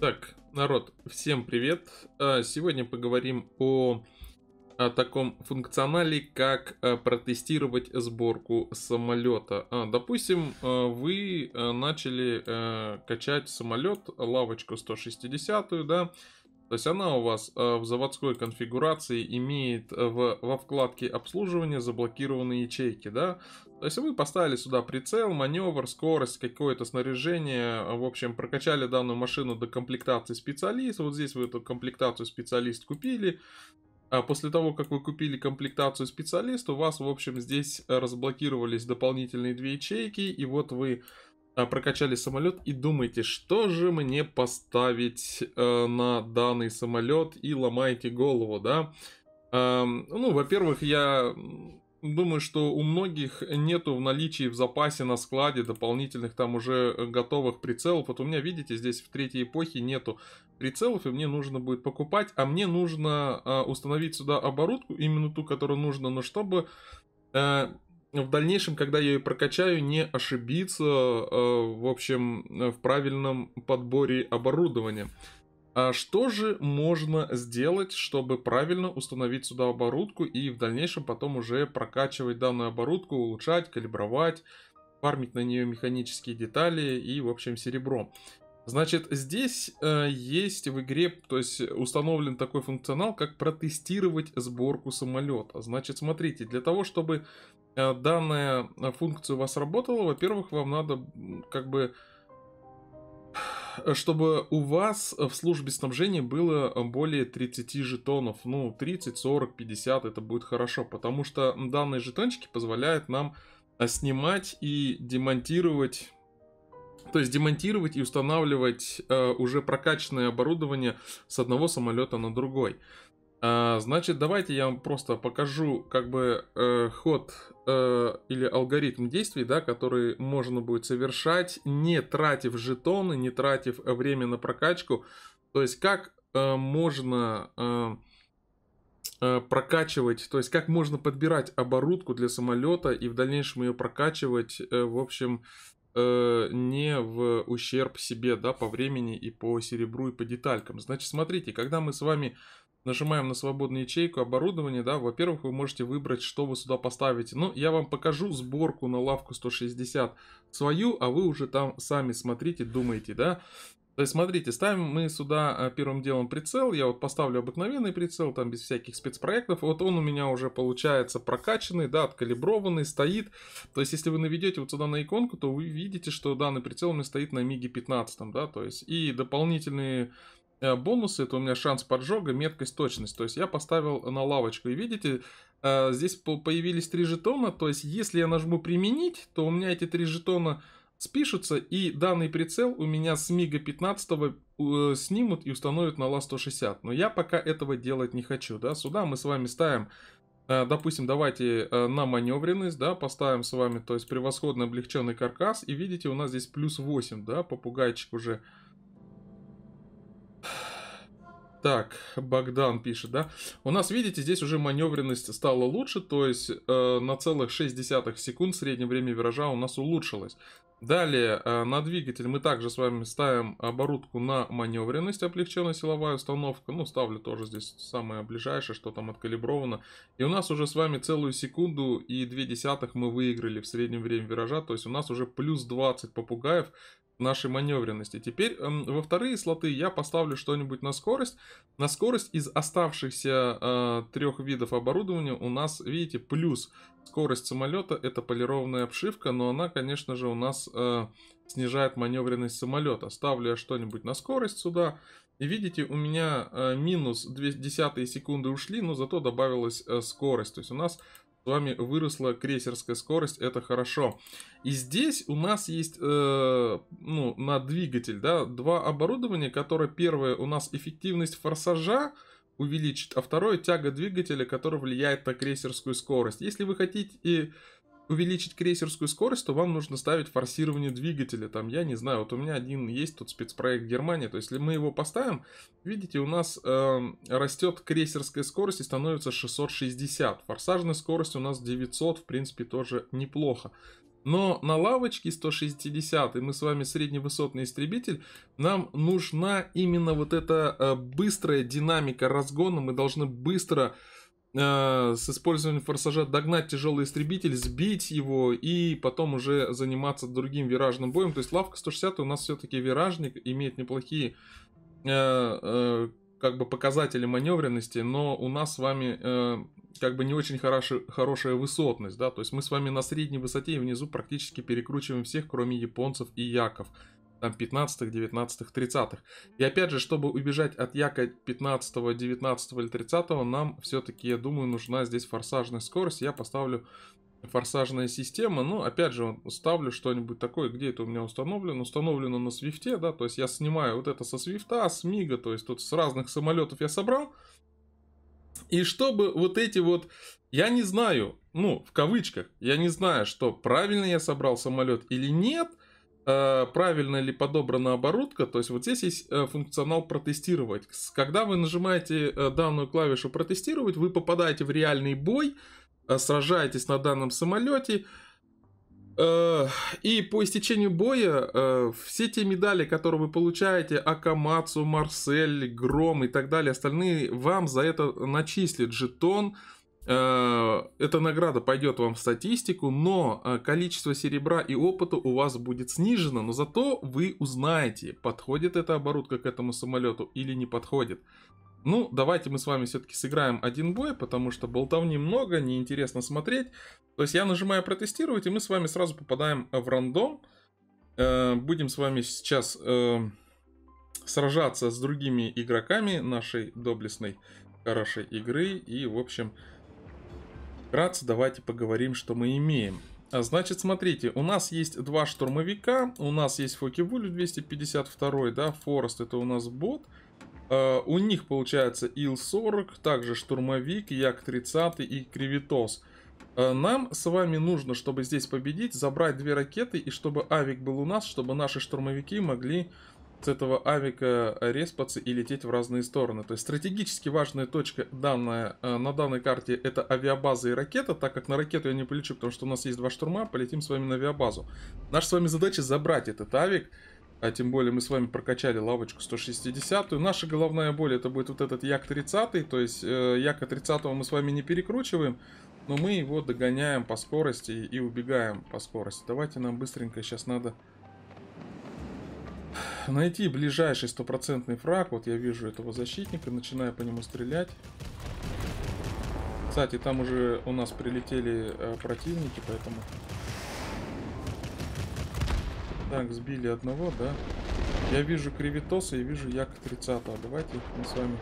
Так, народ, всем привет. А, сегодня поговорим о, таком функционале, как а, протестировать сборку самолета. А, допустим, вы начали качать самолет, лавочку 160, да, то есть она у вас э, в заводской конфигурации имеет э, в, во вкладке обслуживания заблокированные ячейки, да? То есть вы поставили сюда прицел, маневр, скорость, какое-то снаряжение, э, в общем, прокачали данную машину до комплектации специалист, вот здесь вы эту комплектацию специалист купили, а после того, как вы купили комплектацию специалист, у вас, в общем, здесь разблокировались дополнительные две ячейки, и вот вы а, прокачали самолет и думаете, что же мне поставить э, на данный самолет и ломаете голову, да? Э, ну, во-первых, я думаю, что у многих нету в наличии в запасе на складе дополнительных там уже э, готовых прицелов. Вот у меня, видите, здесь в третьей эпохе нету прицелов, и мне нужно будет покупать, а мне нужно э, установить сюда оборудку, именно ту, которую нужно, но чтобы э, в дальнейшем, когда я ее прокачаю, не ошибиться, э, в общем, э, в правильном подборе оборудования. А что же можно сделать, чтобы правильно установить сюда оборудку и в дальнейшем потом уже прокачивать данную оборудку, улучшать, калибровать, фармить на нее механические детали и, в общем, серебро. Значит, здесь э, есть в игре, то есть установлен такой функционал, как протестировать сборку самолета. Значит, смотрите, для того, чтобы Э, данная э, функция у вас работала, во-первых, вам надо как бы чтобы у вас в службе снабжения было э, более 30 жетонов. Ну, 30, 40, 50 это будет хорошо, потому что данные жетончики позволяют нам снимать и демонтировать то есть демонтировать и устанавливать э, уже прокачанное оборудование с одного самолета на другой. А, значит, давайте я вам просто покажу как бы э, ход э, или алгоритм действий, да, который можно будет совершать, не тратив жетоны, не тратив время на прокачку. То есть как э, можно э, э прокачивать, то есть как можно подбирать оборудку для самолета и в дальнейшем ее прокачивать, э, в общем, э, не в ущерб себе, да, по времени и по серебру и по деталькам. Значит, смотрите, когда мы с вами нажимаем на свободную ячейку оборудования, да, во-первых, вы можете выбрать, что вы сюда поставите. Ну, я вам покажу сборку на лавку 160 свою, а вы уже там сами смотрите, думаете, да. То есть, смотрите, ставим мы сюда э, первым делом прицел, я вот поставлю обыкновенный прицел, там без всяких спецпроектов, вот он у меня уже получается прокачанный, да, откалиброванный, стоит. То есть, если вы наведете вот сюда на иконку, то вы видите, что данный прицел у меня стоит на Миге 15, да, то есть, и дополнительные Э, бонусы, это у меня шанс поджога, меткость, точность. То есть я поставил на лавочку. И видите, э, здесь по появились три жетона. То есть если я нажму применить, то у меня эти три жетона спишутся. И данный прицел у меня с Мига 15 э, снимут и установят на ЛА-160. Но я пока этого делать не хочу. Да? Сюда мы с вами ставим Допустим, давайте на маневренность, да, поставим с вами, то есть превосходно облегченный каркас. И видите, у нас здесь плюс 8, да, попугайчик уже так, Богдан пишет, да? У нас, видите, здесь уже маневренность стала лучше, то есть э, на целых десятых секунд среднее время виража у нас улучшилось. Далее, э, на двигатель мы также с вами ставим оборудку на маневренность, облегченная силовая установка. Ну, ставлю тоже здесь самое ближайшее, что там откалибровано. И у нас уже с вами целую секунду и десятых мы выиграли в среднем время виража, то есть у нас уже плюс 20 попугаев нашей маневренности. Теперь эм, во вторые слоты я поставлю что-нибудь на скорость. На скорость из оставшихся э, трех видов оборудования у нас, видите, плюс скорость самолета. Это полированная обшивка, но она, конечно же, у нас э, снижает маневренность самолета. Ставлю я что-нибудь на скорость сюда. И видите, у меня э, минус десятые секунды ушли, но зато добавилась э, скорость. То есть у нас вами выросла крейсерская скорость, это хорошо. И здесь у нас есть э, ну, на двигатель да, два оборудования, которые первое у нас эффективность форсажа, увеличит, а второе тяга двигателя, который влияет на крейсерскую скорость. Если вы хотите и увеличить крейсерскую скорость, то вам нужно ставить форсирование двигателя. Там, я не знаю, вот у меня один есть тут спецпроект Германия. То есть, если мы его поставим, видите, у нас э, эм, растет крейсерская скорость и становится 660. Форсажная скорость у нас 900, в принципе, тоже неплохо. Но на лавочке 160, и мы с вами средневысотный истребитель, нам нужна именно вот эта э, быстрая динамика разгона. Мы должны быстро Э, с использованием форсажа догнать тяжелый истребитель, сбить его и потом уже заниматься другим виражным боем. То есть лавка 160 у нас все-таки виражник, имеет неплохие э, э, как бы показатели маневренности, но у нас с вами э, как бы не очень хороши, хорошая высотность, да, то есть мы с вами на средней высоте и внизу практически перекручиваем всех, кроме японцев и яков там 15-х, 19-х, 30-х. И опять же, чтобы убежать от яка 15-го, 19-го или 30-го, нам все-таки, я думаю, нужна здесь форсажная скорость. Я поставлю форсажная система, но ну, опять же ставлю что-нибудь такое, где это у меня установлено, установлено на свифте, да, то есть я снимаю вот это со свифта, с мига, то есть тут с разных самолетов я собрал, и чтобы вот эти вот, я не знаю, ну, в кавычках, я не знаю, что правильно я собрал самолет или нет, Э, правильно ли подобрана оборудка, то есть вот здесь есть э, функционал протестировать. Когда вы нажимаете э, данную клавишу протестировать, вы попадаете в реальный бой, сражаетесь на данном самолете, и по истечению боя все те медали, которые вы получаете, Акамацу, Марсель, Гром и так далее, остальные, вам за это начислит жетон, Э, эта награда пойдет вам в статистику, но э, количество серебра и опыта у вас будет снижено, но зато вы узнаете, подходит эта оборудка к этому самолету или не подходит. Ну, давайте мы с вами все-таки сыграем один бой, потому что болтовни много, неинтересно смотреть. То есть я нажимаю протестировать, и мы с вами сразу попадаем э, в рандом. Будем с вами сейчас сражаться с другими игроками нашей доблестной, хорошей игры. И, в общем, Вкратце давайте поговорим, что мы имеем. А, значит, смотрите, у нас есть два штурмовика, у нас есть Фокивуль 252, да, Форест это у нас бот. А, у них получается Ил-40, также штурмовик, Як-30 и Кривитос. А, нам с вами нужно, чтобы здесь победить, забрать две ракеты, и чтобы авик был у нас, чтобы наши штурмовики могли с этого авика респаться и лететь в разные стороны. То есть стратегически важная точка данная, э, на данной карте это авиабаза и ракета, так как на ракету я не полечу, потому что у нас есть два штурма, полетим с вами на авиабазу. Наша с вами задача забрать этот авик, а тем более мы с вами прокачали лавочку 160. -ю. Наша головная боль это будет вот этот Як-30, то есть э, Яка-30 мы с вами не перекручиваем, но мы его догоняем по скорости и убегаем по скорости. Давайте нам быстренько сейчас надо найти ближайший стопроцентный фраг. Вот я вижу этого защитника, начинаю по нему стрелять. Кстати, там уже у нас прилетели э, противники, поэтому... Так, сбили одного, да? Я вижу Кривитоса и вижу Як 30 Давайте мы с вами...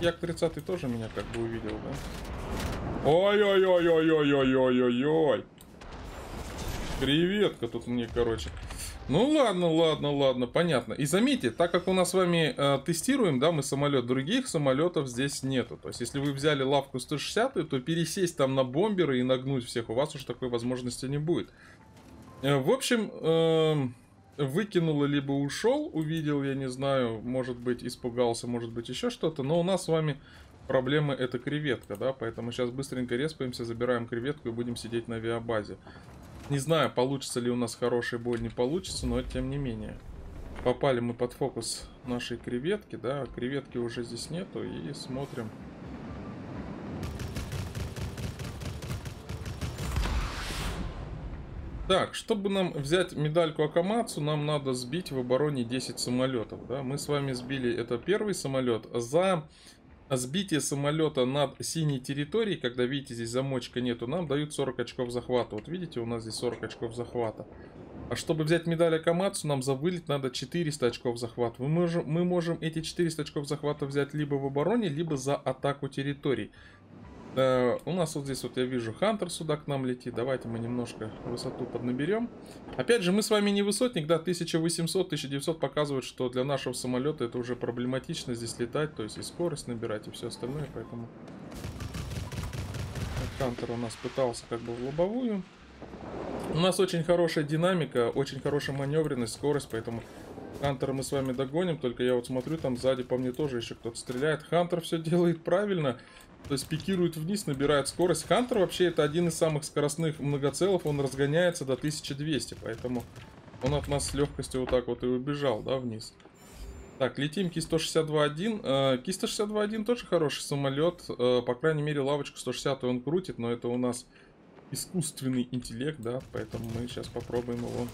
Як 30 тоже меня как бы увидел, да? Ой-ой-ой-ой-ой-ой-ой-ой-ой! Креветка тут мне, короче. Ну ладно, ладно, ладно, понятно. И заметьте, так как у нас с вами э, тестируем, да, мы самолет, других самолетов здесь нету. То есть, если вы взяли лавку 160, то пересесть там на бомберы и нагнуть всех, у вас уж такой возможности не будет. Э, в общем, э, эм, выкинуло либо ушел, увидел, я не знаю, может быть испугался, может быть еще что-то, но у нас с вами проблема это креветка, да, поэтому сейчас быстренько респаемся, забираем креветку и будем сидеть на авиабазе не знаю, получится ли у нас хороший бой, не получится, но тем не менее. Попали мы под фокус нашей креветки, да, а креветки уже здесь нету, и смотрим. Так, чтобы нам взять медальку Акамацу, нам надо сбить в обороне 10 самолетов, да. Мы с вами сбили это первый самолет за сбитие самолета над синей территорией, когда, видите, здесь замочка нету, нам дают 40 очков захвата. Вот видите, у нас здесь 40 очков захвата. А чтобы взять медаль Акамацу, нам за вылет надо 400 очков захвата. Мы можем, мы можем эти 400 очков захвата взять либо в обороне, либо за атаку территорий. Э, у нас вот здесь вот я вижу, Хантер сюда к нам летит. Давайте мы немножко высоту поднаберем. Опять же, мы с вами не высотник, да, 1800-1900 показывают, что для нашего самолета это уже проблематично здесь летать. То есть и скорость набирать, и все остальное, поэтому... Хантер у нас пытался как бы в лобовую. У нас очень хорошая динамика, очень хорошая маневренность, скорость, поэтому Хантера мы с вами догоним, только я вот смотрю, там сзади по мне тоже еще кто-то стреляет. Хантер все делает правильно, то есть пикирует вниз, набирает скорость. Хантер вообще это один из самых скоростных многоцелов. Он разгоняется до 1200, поэтому он от нас с легкостью вот так вот и убежал, да, вниз. Так, летим Ки-162-1. Э, Ки-162-1 тоже хороший самолет. Э, по крайней мере, лавочку 160 он крутит, но это у нас искусственный интеллект, да, поэтому мы сейчас попробуем его.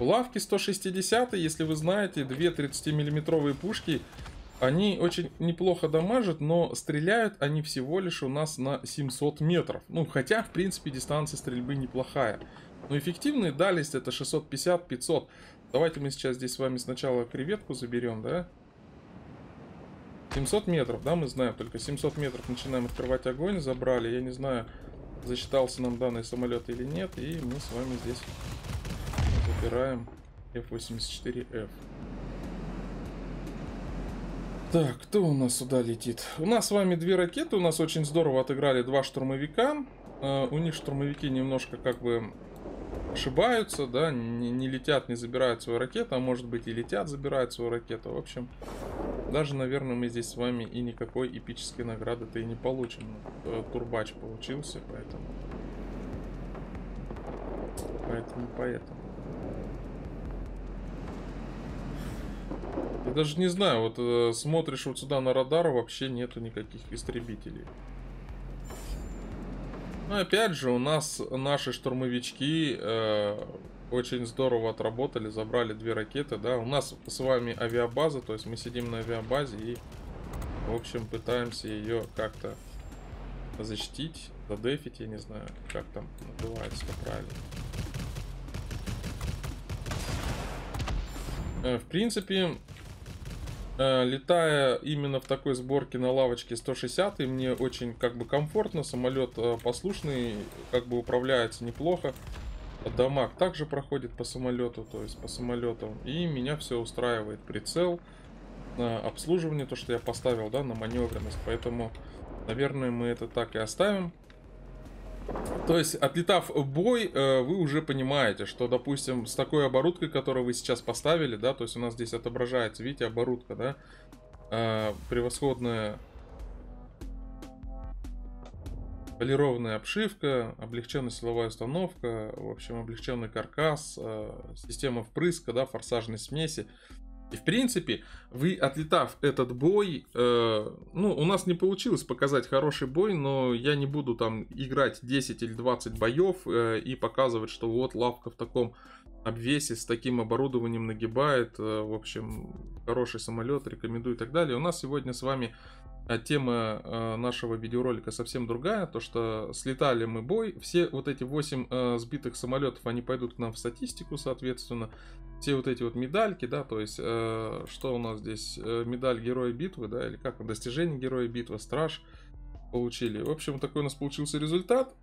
Лавки 160, если вы знаете, две 30-миллиметровые пушки они очень неплохо дамажат, но стреляют они всего лишь у нас на 700 метров. Ну, хотя, в принципе, дистанция стрельбы неплохая. Но эффективные дальность это 650-500. Давайте мы сейчас здесь с вами сначала креветку заберем, да? 700 метров, да, мы знаем, только 700 метров начинаем открывать огонь, забрали, я не знаю, засчитался нам данный самолет или нет, и мы с вами здесь забираем F-84F. Так, кто у нас сюда летит? У нас с вами две ракеты. У нас очень здорово отыграли два штурмовика. Э, у них штурмовики немножко как бы ошибаются, да, не, не летят, не забирают свою ракету, а может быть и летят, забирают свою ракету. В общем, даже, наверное, мы здесь с вами и никакой эпической награды-то и не получим. Э, турбач получился, поэтому... Поэтому, поэтому. даже не знаю, вот э, смотришь вот сюда на радар, вообще нету никаких истребителей. Но ну, опять же, у нас наши штурмовички э, очень здорово отработали, забрали две ракеты, да. У нас с вами авиабаза, то есть мы сидим на авиабазе и, в общем, пытаемся ее как-то защитить, задефить, я не знаю, как там называется правильно. Э, в принципе, Э, летая именно в такой сборке на лавочке 160, и мне очень как бы комфортно, самолет э, послушный, как бы управляется неплохо. Дамаг также проходит по самолету, то есть по самолетам, и меня все устраивает прицел, э, обслуживание, то, что я поставил, да, на маневренность, поэтому, наверное, мы это так и оставим. То есть, отлетав в бой, э, вы уже понимаете, что, допустим, с такой оборудкой, которую вы сейчас поставили, да, то есть у нас здесь отображается, видите, оборудка, да, э, превосходная полированная обшивка, облегченная силовая установка, в общем, облегченный каркас, э, система впрыска, да, форсажной смеси. И в принципе, вы отлетав этот бой, э, ну, у нас не получилось показать хороший бой, но я не буду там играть 10 или 20 боев э, и показывать, что вот лавка в таком обвесе с таким оборудованием нагибает, э, в общем, хороший самолет, рекомендую и так далее. У нас сегодня с вами э, тема э, нашего видеоролика совсем другая, то что слетали мы бой, все вот эти 8 э, сбитых самолетов, они пойдут к нам в статистику, соответственно, все вот эти вот медальки, да, то есть, э, что у нас здесь, э, медаль Героя Битвы, да, или как, достижение Героя Битвы, Страж получили. В общем, такой у нас получился результат.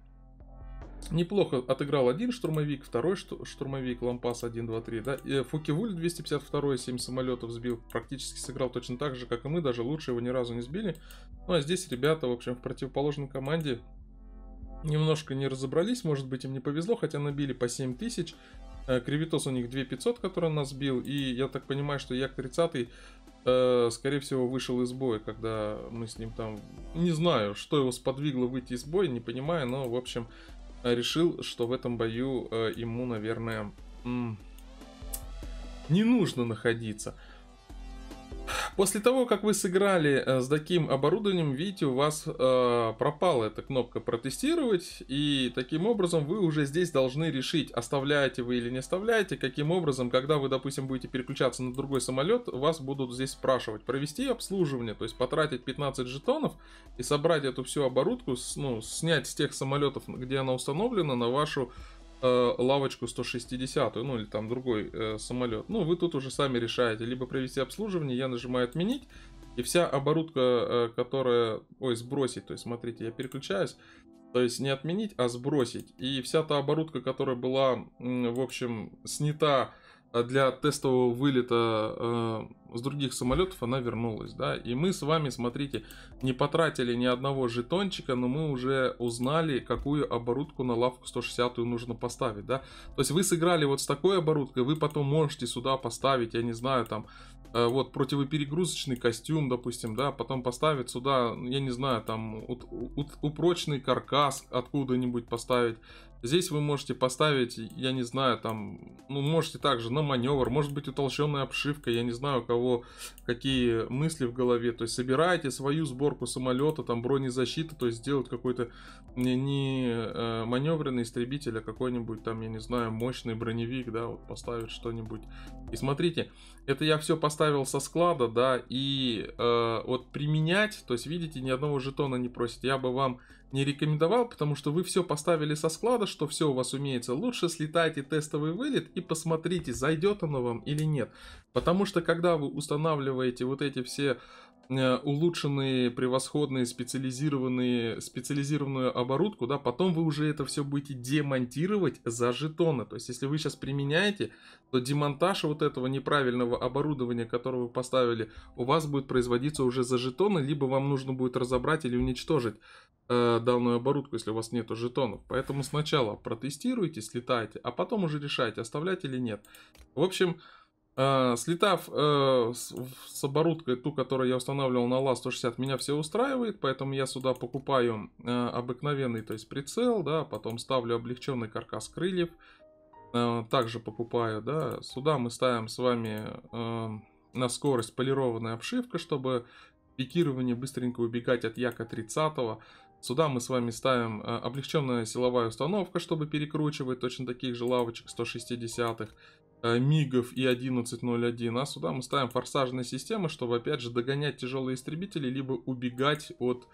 Неплохо отыграл один штурмовик, второй штурмовик, Лампас 1, 2, 3, да. И э, Фукивуль 252, 7 самолетов сбил, практически сыграл точно так же, как и мы, даже лучше его ни разу не сбили. Ну, а здесь ребята, в общем, в противоположной команде немножко не разобрались, может быть, им не повезло, хотя набили по 7 тысяч. Э, Кривитос у них 2500, который он нас сбил. И я так понимаю, что Як 30 э, скорее всего, вышел из боя, когда мы с ним там... Не знаю, что его сподвигло выйти из боя, не понимаю, но, в общем, э, решил, что в этом бою э, ему, наверное, не нужно находиться. После того, как вы сыграли э, с таким оборудованием, видите, у вас э, пропала эта кнопка протестировать, и таким образом вы уже здесь должны решить, оставляете вы или не оставляете, каким образом, когда вы, допустим, будете переключаться на другой самолет, вас будут здесь спрашивать, провести обслуживание, то есть потратить 15 жетонов и собрать эту всю оборудку, ну, снять с тех самолетов, где она установлена, на вашу Э, лавочку 160, ну или там другой э, самолет. Ну, вы тут уже сами решаете, либо провести обслуживание, я нажимаю отменить, и вся оборудка, э, которая, ой, сбросить, то есть смотрите, я переключаюсь, то есть не отменить, а сбросить. И вся та оборудка, которая была, в общем, снята а для тестового вылета э, с других самолетов она вернулась, да. И мы с вами, смотрите, не потратили ни одного жетончика, но мы уже узнали, какую оборудку на лавку 160 нужно поставить, да. То есть вы сыграли вот с такой оборудкой, вы потом можете сюда поставить, я не знаю, там, э, вот противоперегрузочный костюм, допустим, да, потом поставить сюда, я не знаю, там, у, у, упрочный каркас откуда-нибудь поставить, Здесь вы можете поставить, я не знаю, там, ну, можете также на маневр, может быть утолщенная обшивка, я не знаю, у кого какие мысли в голове. То есть собираете свою сборку самолета, там, бронезащиты, то есть сделать какой-то не, не э, маневренный истребитель, а какой-нибудь там, я не знаю, мощный броневик, да, вот поставить что-нибудь. И смотрите, это я все поставил со склада, да, и э, вот применять, то есть видите, ни одного жетона не просит. Я бы вам не рекомендовал, потому что вы все поставили со склада, что все у вас умеется. Лучше слетайте тестовый вылет и посмотрите, зайдет оно вам или нет. Потому что когда вы устанавливаете вот эти все э, улучшенные, превосходные, специализированные, специализированную оборудку, да, потом вы уже это все будете демонтировать за жетоны. То есть, если вы сейчас применяете, то демонтаж вот этого неправильного оборудования, которое вы поставили, у вас будет производиться уже за жетоны, либо вам нужно будет разобрать или уничтожить э, данную оборудку, если у вас нету жетонов. Поэтому сначала протестируйте, слетайте, а потом уже решайте, оставлять или нет. В общем, э, слетав э, с, оборудкой, ту, которую я устанавливал на ЛА-160, меня все устраивает, поэтому я сюда покупаю э, обыкновенный, то есть прицел, да, потом ставлю облегченный каркас крыльев, также покупаю, да, сюда мы ставим с вами... на скорость полированная обшивка, чтобы пикирование быстренько убегать от яка 30 -го. Сюда мы с вами ставим э, облегченная силовая установка, чтобы перекручивать точно таких же лавочек 160 э, мигов и 11.01, а сюда мы ставим форсажные системы, чтобы опять же догонять тяжелые истребители, либо убегать от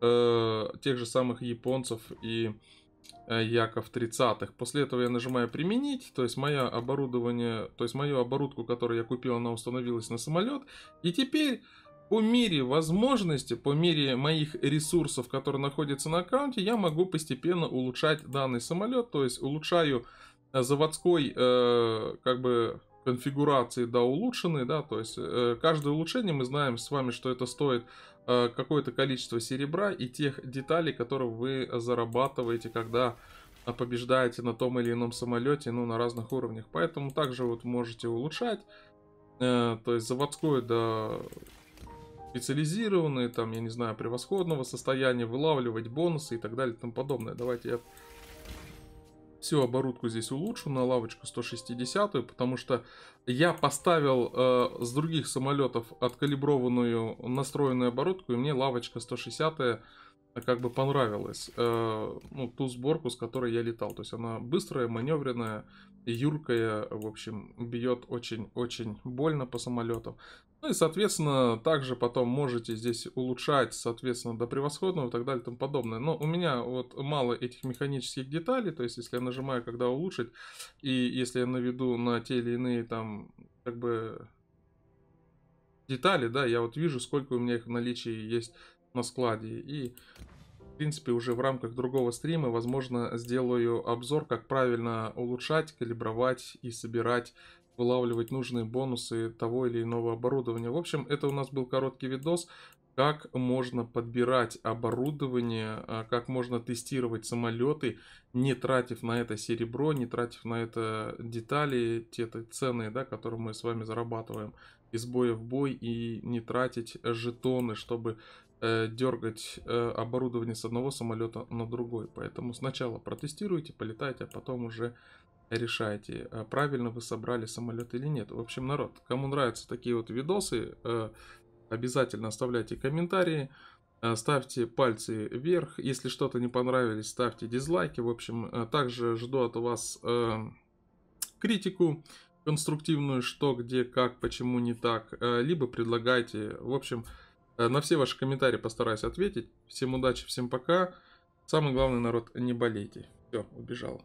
э, тех же самых японцев и э, Яков 30-х. После этого я нажимаю применить, то есть мое оборудование, то есть мою оборудку, которую я купил, она установилась на самолет. И теперь по мере возможности, по мере моих ресурсов, которые находятся на аккаунте, я могу постепенно улучшать данный самолет, то есть улучшаю э, заводской э, как бы конфигурации, да, улучшенные, да, то есть э, каждое улучшение мы знаем с вами, что это стоит э, какое-то количество серебра и тех деталей, которые вы зарабатываете, когда э, побеждаете на том или ином самолете, ну, на разных уровнях. Поэтому также вот можете улучшать, э, то есть заводской да, специализированные, там, я не знаю, превосходного состояния, вылавливать бонусы и так далее и тому подобное. Давайте я всю оборудку здесь улучшу на лавочку 160, потому что я поставил э, с других самолетов откалиброванную настроенную оборудку, и мне лавочка 160 как бы понравилось, Э, ну, ту сборку, с которой я летал. То есть она быстрая, маневренная, юркая, в общем, бьет очень-очень больно по самолету. Ну и, соответственно, также потом можете здесь улучшать, соответственно, до превосходного и так далее и тому подобное. Но у меня вот мало этих механических деталей, то есть если я нажимаю, когда улучшить, и если я наведу на те или иные там, как бы, детали, да, я вот вижу, сколько у меня их в наличии есть на складе. И, в принципе, уже в рамках другого стрима, возможно, сделаю обзор, как правильно улучшать, калибровать и собирать вылавливать нужные бонусы того или иного оборудования. В общем, это у нас был короткий видос как можно подбирать оборудование, а, как можно тестировать самолеты, не тратив на это серебро, не тратив на это детали, те цены, да, которые мы с вами зарабатываем из боя в бой, и не тратить жетоны, чтобы Э, дергать э, оборудование с одного самолета на другой. Поэтому сначала протестируйте, полетайте, а потом уже решайте, э, правильно вы собрали самолет или нет. В общем, народ, кому нравятся такие вот видосы, обязательно оставляйте комментарии, ставьте пальцы вверх. Если что-то не понравилось, ставьте дизлайки. В общем, также жду от вас критику конструктивную, что, где, как, почему не так, либо предлагайте. В общем, Э, на все ваши комментарии постараюсь ответить. Всем удачи, всем пока. Самое главное, народ, не болейте. Все, убежал.